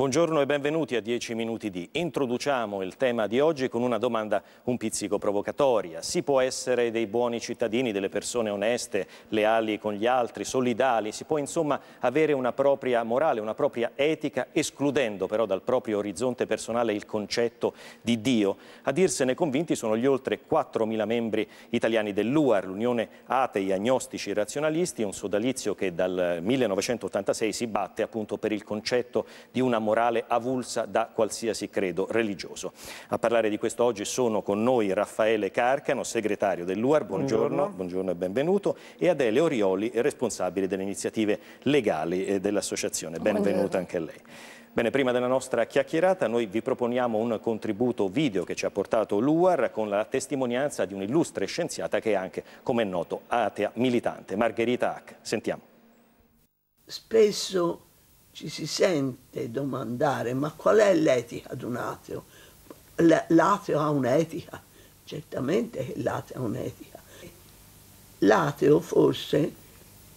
Buongiorno e benvenuti a 10 minuti di. Introduciamo il tema di oggi con una domanda un pizzico provocatoria. Si può essere dei buoni cittadini, delle persone oneste, leali con gli altri, solidali, si può insomma avere una propria morale, una propria etica, escludendo però dal proprio orizzonte personale il concetto di Dio. A dirsene convinti sono gli oltre 4.000 membri italiani dell'UAR, l'Unione Atei, Agnostici e Razionalisti, un sodalizio che dal 1986 si batte appunto per il concetto di una morale morale avulsa da qualsiasi credo religioso. A parlare di questo oggi sono con noi Raffaele Carcano, segretario dell'UAR, buongiorno, buongiorno. buongiorno e benvenuto, e Adele Orioli, responsabile delle iniziative legali eh, dell'associazione. Benvenuta anche a lei. Bene, prima della nostra chiacchierata noi vi proponiamo un contributo video che ci ha portato l'UAR con la testimonianza di un'illustre scienziata che è anche, come è noto, atea militante, Margherita Hack. Sentiamo. Spesso ci si sente domandare ma qual è l'etica di un ateo? L'ateo ha un'etica, certamente l'ateo ha un'etica. L'ateo forse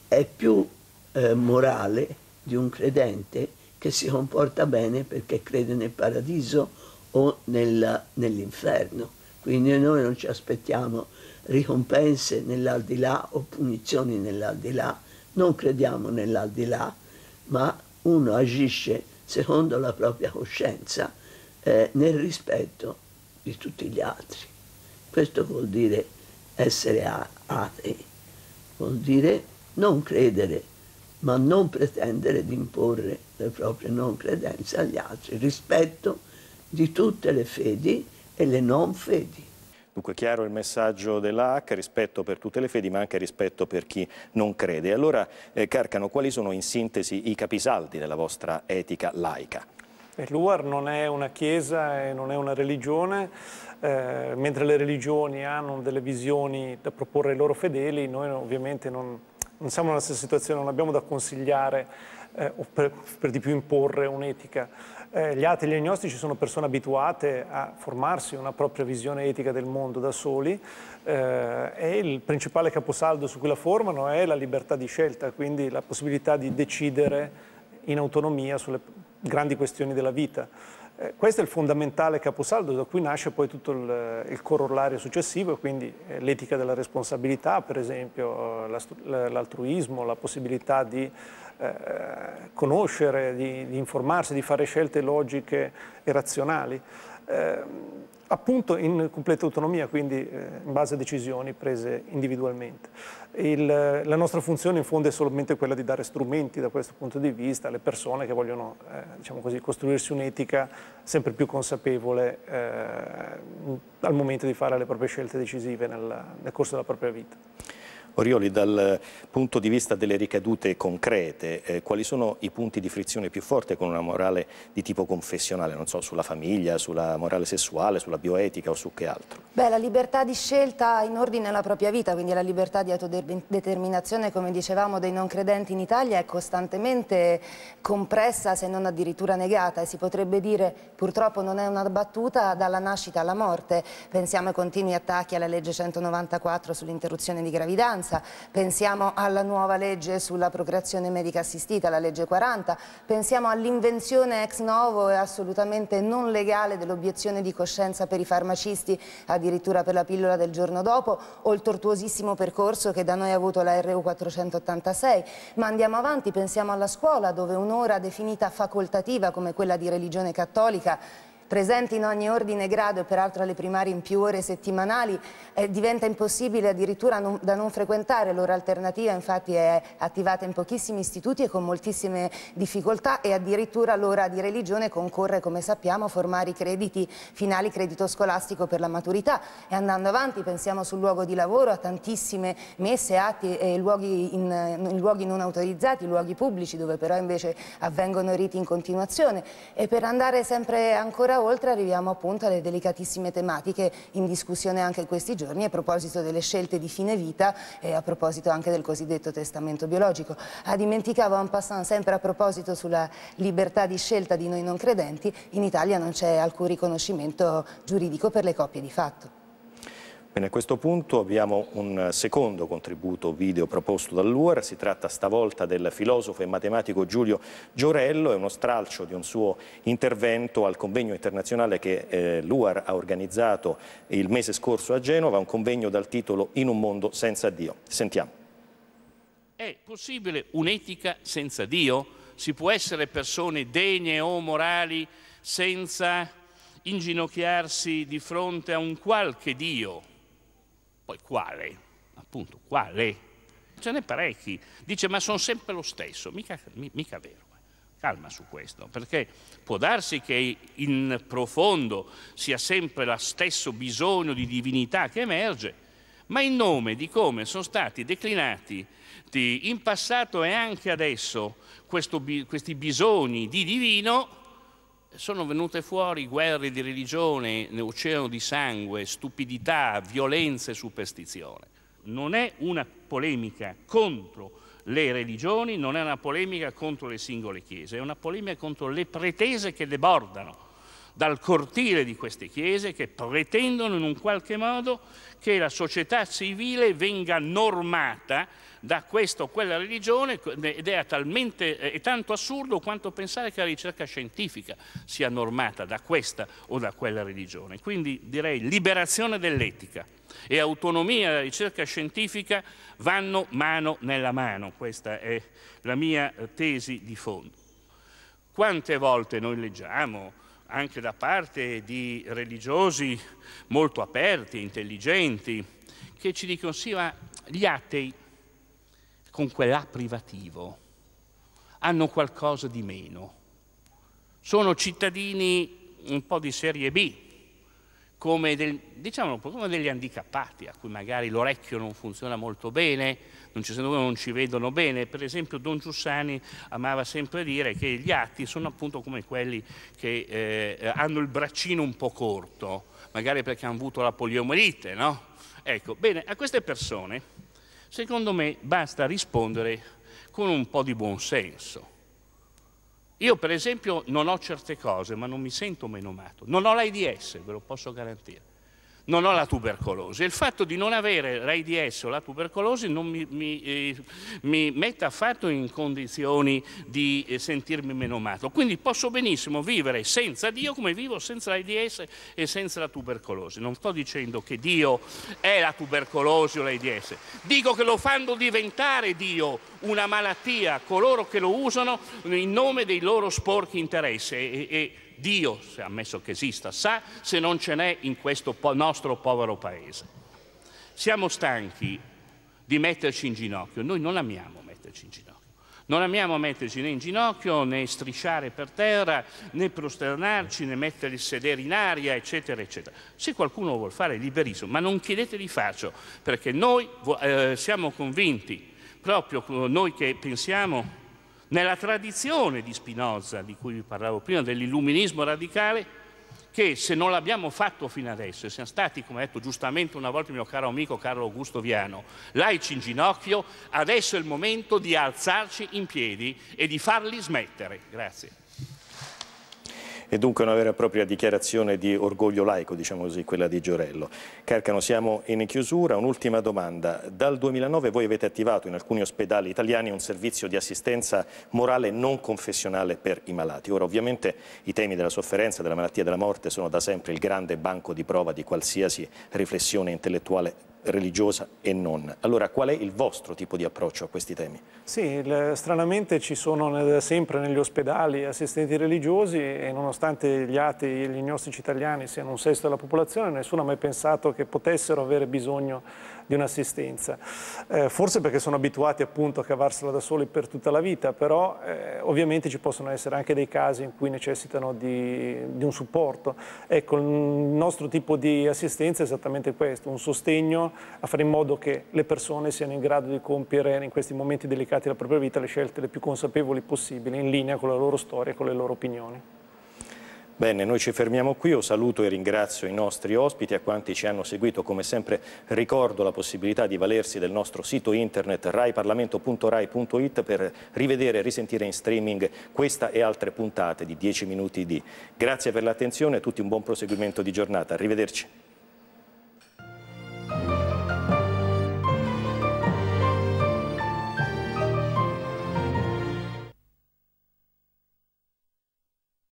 è più eh, morale di un credente che si comporta bene perché crede nel paradiso o nel, nell'inferno. Quindi noi non ci aspettiamo ricompense nell'aldilà o punizioni nell'aldilà, non crediamo nell'aldilà, ma uno agisce secondo la propria coscienza eh, nel rispetto di tutti gli altri. Questo vuol dire essere atei, vuol dire non credere, ma non pretendere di imporre le proprie non credenze agli altri rispetto di tutte le fedi e le non fedi. Dunque chiaro il messaggio dell'AH, rispetto per tutte le fedi ma anche rispetto per chi non crede. Allora eh, Carcano, quali sono in sintesi i capisaldi della vostra etica laica? Eh, L'UAR non è una chiesa e non è una religione, eh, mentre le religioni hanno delle visioni da proporre ai loro fedeli, noi ovviamente non, non siamo nella stessa situazione, non abbiamo da consigliare eh, o per, per di più imporre un'etica. Eh, gli atei e gli agnostici sono persone abituate a formarsi una propria visione etica del mondo da soli eh, e il principale caposaldo su cui la formano è la libertà di scelta, quindi la possibilità di decidere in autonomia sulle grandi questioni della vita. Eh, questo è il fondamentale caposaldo da cui nasce poi tutto il, il corollario successivo, quindi eh, l'etica della responsabilità, per esempio eh, l'altruismo, la possibilità di eh, conoscere, di, di informarsi, di fare scelte logiche e razionali. Ehm, appunto in completa autonomia, quindi eh, in base a decisioni prese individualmente. Il, la nostra funzione in fondo è solamente quella di dare strumenti da questo punto di vista alle persone che vogliono eh, diciamo così, costruirsi un'etica sempre più consapevole eh, al momento di fare le proprie scelte decisive nel, nel corso della propria vita. Orioli, dal punto di vista delle ricadute concrete, eh, quali sono i punti di frizione più forti con una morale di tipo confessionale, non so, sulla famiglia, sulla morale sessuale, sulla bioetica o su che altro? Beh, la libertà di scelta in ordine alla propria vita, quindi la libertà di autodeterminazione, come dicevamo, dei non credenti in Italia è costantemente compressa, se non addirittura negata, e si potrebbe dire, purtroppo non è una battuta, dalla nascita alla morte. Pensiamo ai continui attacchi alla legge 194 sull'interruzione di gravidanza, gravidanza, pensiamo alla nuova legge sulla procreazione medica assistita, la legge 40, pensiamo all'invenzione ex novo e assolutamente non legale dell'obiezione di coscienza per i farmacisti, addirittura per la pillola del giorno dopo, o il tortuosissimo percorso che da noi ha avuto la RU 486, ma andiamo avanti, pensiamo alla scuola dove un'ora definita facoltativa come quella di religione cattolica presenti in ogni ordine e grado e peraltro alle primarie in più ore settimanali, eh, diventa impossibile addirittura non, da non frequentare. L'ora alternativa infatti è attivata in pochissimi istituti e con moltissime difficoltà e addirittura l'ora di religione concorre, come sappiamo, a formare i crediti finali credito scolastico per la maturità. E andando avanti pensiamo sul luogo di lavoro, a tantissime messe, atti e luoghi, in, in luoghi non autorizzati, luoghi pubblici dove però invece avvengono riti in continuazione. E per andare sempre ancora oltre arriviamo appunto alle delicatissime tematiche in discussione anche in questi giorni a proposito delle scelte di fine vita e a proposito anche del cosiddetto testamento biologico. Ah, dimenticavo un passant sempre a proposito sulla libertà di scelta di noi non credenti, in Italia non c'è alcun riconoscimento giuridico per le coppie di fatto. Bene, a questo punto abbiamo un secondo contributo video proposto dall'UER, si tratta stavolta del filosofo e matematico Giulio Giorello, è uno stralcio di un suo intervento al convegno internazionale che eh, l'UER ha organizzato il mese scorso a Genova, un convegno dal titolo In un mondo senza Dio. Sentiamo. È possibile un'etica senza Dio? Si può essere persone degne o morali senza inginocchiarsi di fronte a un qualche Dio? Poi quale? Appunto, quale? Ce n'è parecchi. Dice, ma sono sempre lo stesso. Mica, mica vero. Calma su questo, perché può darsi che in profondo sia sempre lo stesso bisogno di divinità che emerge, ma in nome di come sono stati declinati in passato e anche adesso questo, questi bisogni di divino, sono venute fuori guerre di religione, oceano di sangue, stupidità, violenza e superstizione. Non è una polemica contro le religioni, non è una polemica contro le singole chiese, è una polemica contro le pretese che debordano dal cortile di queste chiese che pretendono in un qualche modo che la società civile venga normata da questa o quella religione ed è, talmente, eh, è tanto assurdo quanto pensare che la ricerca scientifica sia normata da questa o da quella religione. Quindi direi liberazione dell'etica e autonomia della ricerca scientifica vanno mano nella mano, questa è la mia eh, tesi di fondo. Quante volte noi leggiamo anche da parte di religiosi molto aperti, intelligenti, che ci dicono sì, ma gli atei con quell'A privativo hanno qualcosa di meno. Sono cittadini un po' di serie B, come, del, diciamo, come degli handicappati a cui magari l'orecchio non funziona molto bene, non ci, non ci vedono bene. Per esempio Don Giussani amava sempre dire che gli atti sono appunto come quelli che eh, hanno il braccino un po' corto, magari perché hanno avuto la poliomielite, no? Ecco, bene, a queste persone secondo me basta rispondere con un po' di buonsenso io per esempio non ho certe cose, ma non mi sento meno menomato. Non ho l'AIDS, ve lo posso garantire non ho la tubercolosi. Il fatto di non avere l'AIDS o la tubercolosi non mi, mi, eh, mi, mette affatto in condizioni di eh, sentirmi meno matto. Quindi posso benissimo vivere senza Dio come vivo senza l'AIDS e senza la tubercolosi. Non sto dicendo che Dio è la tubercolosi o l'AIDS. Dico che lo fanno diventare Dio una malattia coloro che lo usano in nome dei loro sporchi interessi. E, e, Dio, se ammesso che esista, sa se non ce n'è in questo nostro povero paese. Siamo stanchi di metterci in ginocchio, noi non amiamo metterci in ginocchio. Non amiamo metterci né in ginocchio, né strisciare per terra, né prosternarci, né mettere il sedere in aria, eccetera, eccetera. Se qualcuno vuole fare liberismo, ma non chiedete di farlo, perché noi eh, siamo convinti, proprio noi che pensiamo nella tradizione di Spinoza, di cui vi parlavo prima, dell'illuminismo radicale, che se non l'abbiamo fatto fino adesso e siamo stati, come ha detto giustamente una volta il mio caro amico Carlo Augusto Viano, laici in ginocchio, adesso è il momento di alzarci in piedi e di farli smettere. Grazie e dunque una vera e propria dichiarazione di orgoglio laico, diciamo così, quella di Giorello. Carcano, siamo in chiusura. Un'ultima domanda. Dal 2009 voi avete attivato in alcuni ospedali italiani un servizio di assistenza morale non confessionale per i malati. Ora, ovviamente, i temi della sofferenza, della malattia e della morte sono da sempre il grande banco di prova di qualsiasi riflessione intellettuale religiosa e non. Allora qual è il vostro tipo di approccio a questi temi? Sì, stranamente ci sono sempre negli ospedali assistenti religiosi e nonostante gli atei e gli gnostici italiani siano un sesto della popolazione, nessuno ha mai pensato che potessero avere bisogno di un'assistenza. Eh, forse perché sono abituati appunto a cavarsela da soli per tutta la vita, però eh, ovviamente ci possono essere anche dei casi in cui necessitano di, di un supporto. Ecco, il nostro tipo di assistenza è esattamente questo, un sostegno a fare in modo che le persone siano in grado di compiere in questi momenti delicati della propria vita le scelte le più consapevoli possibili in linea con la loro storia e con le loro opinioni. Bene, noi ci fermiamo qui, io saluto e ringrazio i nostri ospiti, a quanti ci hanno seguito come sempre ricordo la possibilità di valersi del nostro sito internet raiparlamento.rai.it per rivedere e risentire in streaming questa e altre puntate di 10 minuti di. Grazie per l'attenzione e tutti un buon proseguimento di giornata, arrivederci.